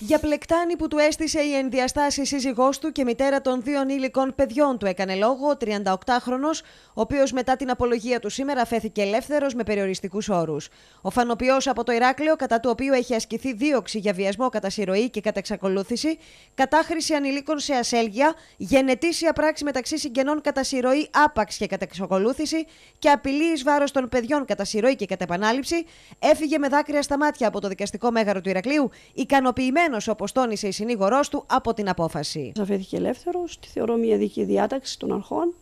Για πλεκτάνη που του έστησε η ενδιαστάση σύζυγός του και μητέρα των δύο ανήλικων παιδιών του έκανε λόγο, 38χρονο, ο οποίος μετά την απολογία του σήμερα φέθηκε ελεύθερος με περιοριστικούς όρους. Ο φανοποιός από το Ηράκλειο, κατά του οποίου έχει ασκηθεί δίωξη για βιασμό κατά συρροή και κατά εξακολούθηση, κατάχρηση ανηλίκων σε ασέλγια, γενετήσια πράξη μεταξύ συγγενών κατά συρροή άπαξ και κατά εξακολούθηση και απειλή εις βάρος των παιδιών κατά συρροή και κατά επανάληψη, έφυγε με δάκρυα στα μάτια από το δικαστικό μέγαρο του Ηρακλείου, ικανοποιημένο ικανοποιημένο, όπως τόνισε η συνήγορός του, από την απόφαση. Αφήθηκε ελεύθερος, τη θεωρώ μια δική διάταξη των αρχών.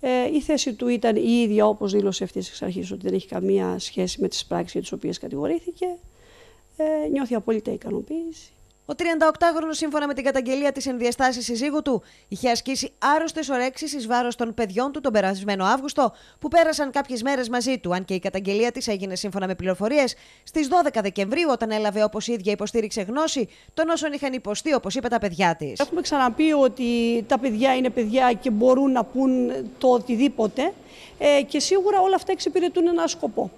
Ε, η θέση του ήταν η ίδια όπως δήλωσε αυτή εξ αρχής ότι δεν έχει καμία σχέση με τις πράξεις για τις οποίες κατηγορήθηκε. Ε, νιώθει απόλυτα ικανοποίηση. Ο 38χρονο, σύμφωνα με την καταγγελία της ενδιαστάσης συζύγου του, είχε ασκήσει άρρωστες ορέξει εις βάρος των παιδιών του τον περασμένο Αύγουστο, που πέρασαν κάποιες μέρες μαζί του. Αν και η καταγγελία της έγινε σύμφωνα με πληροφορίες στις 12 Δεκεμβρίου, όταν έλαβε όπως η ίδια υποστήριξε γνώση των όσων είχαν υποστεί, όπως είπε τα παιδιά της. Έχουμε ξαναπεί ότι τα παιδιά είναι παιδιά και μπορούν να πούν το οτιδήποτε ε, και σίγουρα όλα αυτά εξυπηρετούν ένα σκοπό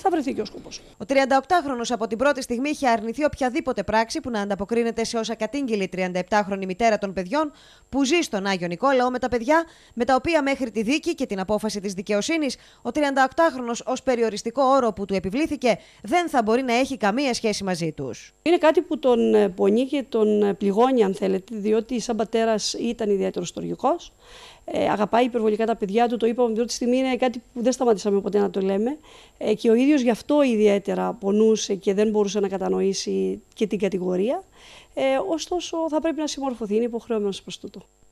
θα βρεθεί και ο σκοπός. Ο 38χρονο από την πρώτη στιγμή είχε αρνηθεί οποιαδήποτε πράξη που να ανταποκρίνεται σε όσα κατήγγειλε η 37χρονη μητέρα των παιδιών που ζει στον Άγιο Νικόλαο με τα παιδιά, με τα οποία μέχρι τη δίκη και την απόφαση της δικαιοσύνης, ο 38χρονο ως περιοριστικό όρο που του επιβλήθηκε δεν θα μπορεί να έχει καμία σχέση μαζί τους. Είναι κάτι που τον ε, πονεί και τον ε, πληγώνει, αν θέλετε, διότι σαν πατέρας ήταν ιδιαίτερο στοργικός. Ε, αγαπάει υπερβολικά τα παιδιά του, το είπαμε την πρώτη στιγμή, είναι κάτι που δεν σταματήσαμε ποτέ να το λέμε. Ε, και ο ίδιος γι' αυτό ιδιαίτερα πονούσε και δεν μπορούσε να κατανοήσει και την κατηγορία. Ε, ωστόσο, θα πρέπει να συμμορφωθεί, είναι υποχρεωμένος προς τούτο.